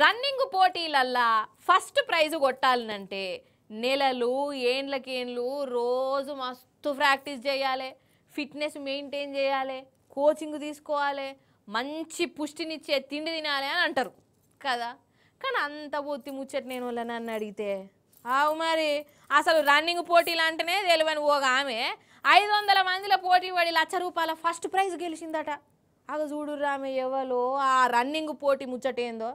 running పోటీలల్లా first prize కొట్టాలనంటే నెలలు ఏండ్లకేండ్లు రోజు మస్తు ప్రాక్టీస్ చేయాలి ఫిట్నెస్ మెయింటైన్ చేయాలి కోచింగ్ తీసుకోవాలి మంచి పుష్టినిచ్చే తిండి తినాలి అని అంటారు కదా కానీ అంత బొత్తి ముచ్చట నేను వాళ్ళని అని అడిగితే అవు మరి అసలు రన్నింగ్ పోటీలు అంటేనే తెలివని ఒక ఆమె ఐదు వందల మందిలో పోటీ పడి లక్ష రూపాయల ఫస్ట్ ప్రైజ్ గెలిచిందట అగ చూడు ఆమె ఎవరో ఆ రన్నింగ్ పోటీ ముచ్చటేందో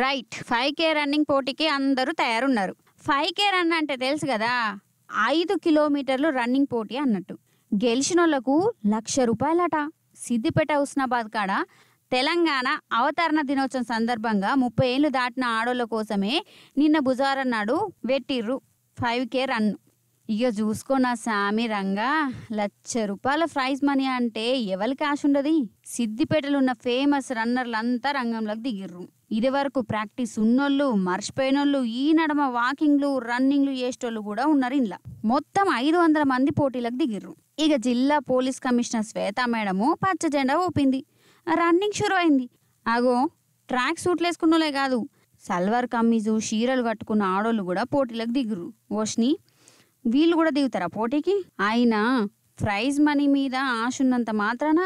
రైట్ ఫైవ్ కే రన్నింగ్ పోటీకి అందరూ తయారున్నారు ఫైవ్ కే రన్ అంటే తెలుసు కదా ఐదు కిలోమీటర్లు రన్నింగ్ పోటీ అన్నట్టు గెలిచిన లక్ష రూపాయలట సిద్దిపేట హుస్నాబాద్ కాడ తెలంగాణ అవతరణ దినోత్సవం సందర్భంగా ముప్పై ఏళ్ళు దాటిన ఆడోళ్ళ కోసమే నిన్న బుజారన్నాడు వెట్టిర్రు ఫైవ్ కే రన్ ఇక చూసుకో సామి రంగా లక్ష రూపాయల ప్రైజ్ మనీ అంటే ఎవరికి ఆశ ఉండదు సిద్దిపేటలో ఉన్న ఫేమస్ రన్నర్లంతా రంగంలోకి దిగిర్రు ఇదివరకు ప్రాక్టీస్ ఉన్నోళ్ళు మర్చిపోయినోళ్ళు ఈ నడమ వాకింగ్లు రన్నింగ్లు చేసేటోళ్ళు కూడా ఉన్నారు ఇంట్లో మొత్తం ఐదు వందల మంది పోటీలకు దిగిర్రు ఇక జిల్లా పోలీస్ కమిషనర్ శ్వేత మేడము పచ్చ జెండా ఊపింది రన్నింగ్ షురు అయింది అగో ట్రాక్ సూట్లు వేసుకున్నోలే కాదు సల్వార్ కమ్మీజు షీరలు కట్టుకున్న ఆడోళ్ళు కూడా పోటీలకు దిగురు ఓష్ని వీళ్ళు కూడా దిగుతారా పోటీకి అయినా ప్రైజ్ మనీ మీద ఆశ ఉన్నంత మాత్రాన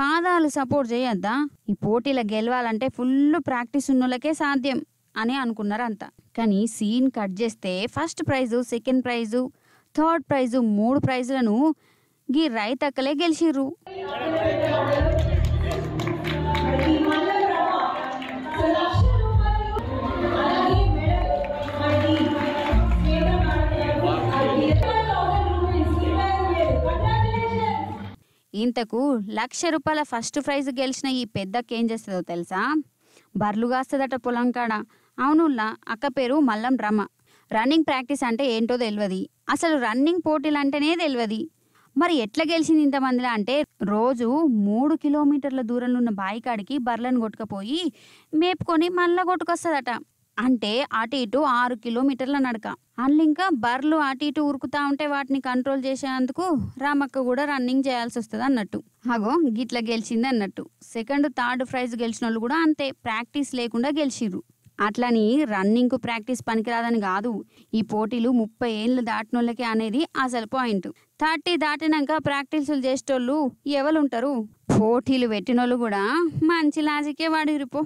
పాదాలు సపోర్ట్ చేయొద్దా ఈ పోటీలో గెలవాలంటే ఫుల్ ప్రాక్టీస్ ఉన్నోళ్ళకే సాధ్యం అని అనుకున్నారు అంతా కానీ సీన్ కట్ చేస్తే first prize second prize third prize మూడు ప్రైజులను గీ రైతక్కలే గెలిచిర్రు ఇంతకు లక్ష రూపాయల ఫస్ట్ ప్రైజ్ గెలిచిన ఈ పెద్దకి ఏం చేస్తుందో తెలుసా బర్లుగా వస్తుందట పొలం కాడ అవునుల్లా అక్క పేరు మల్లం రమ రన్నింగ్ ప్రాక్టీస్ అంటే ఏంటో తెలియదు అసలు రన్నింగ్ పోటీలు అంటేనే తెలియదు మరి ఎట్లా గెలిచింది ఇంతమందిలా అంటే రోజు మూడు కిలోమీటర్ల దూరంలో ఉన్న బాయికాడికి బర్లను కొట్టుకుపోయి మేపుకొని మళ్ళా కొట్టుకొస్తుందట అంటే అటు ఇటు ఆరు కిలోమీటర్ల నడక అండ్ ఇంకా బర్రెలు అటు ఇటు ఉరుకుతా ఉంటే వాటిని కంట్రోల్ చేసేందుకు రామక్క కూడా రన్నింగ్ చేయాల్సి వస్తుంది అన్నట్టు అగో గిట్ల గెలిచింది అన్నట్టు సెకండ్ థర్డ్ ప్రైజ్ గెలిచిన వాళ్ళు కూడా అంతే ప్రాక్టీస్ లేకుండా గెలిచిర్రు అట్లని రన్నింగ్కు ప్రాక్టీస్ పనికిరాదని కాదు ఈ పోటీలు ముప్పై ఏళ్ళు దాటినోళ్ళకి అనేది అసలు పాయింట్ థర్టీ దాటినాక ప్రాక్టీసులు చేసేటోళ్ళు ఎవరుంటారు పోటీలు పెట్టినోళ్ళు కూడా మంచి లాజికే వాడిరిపో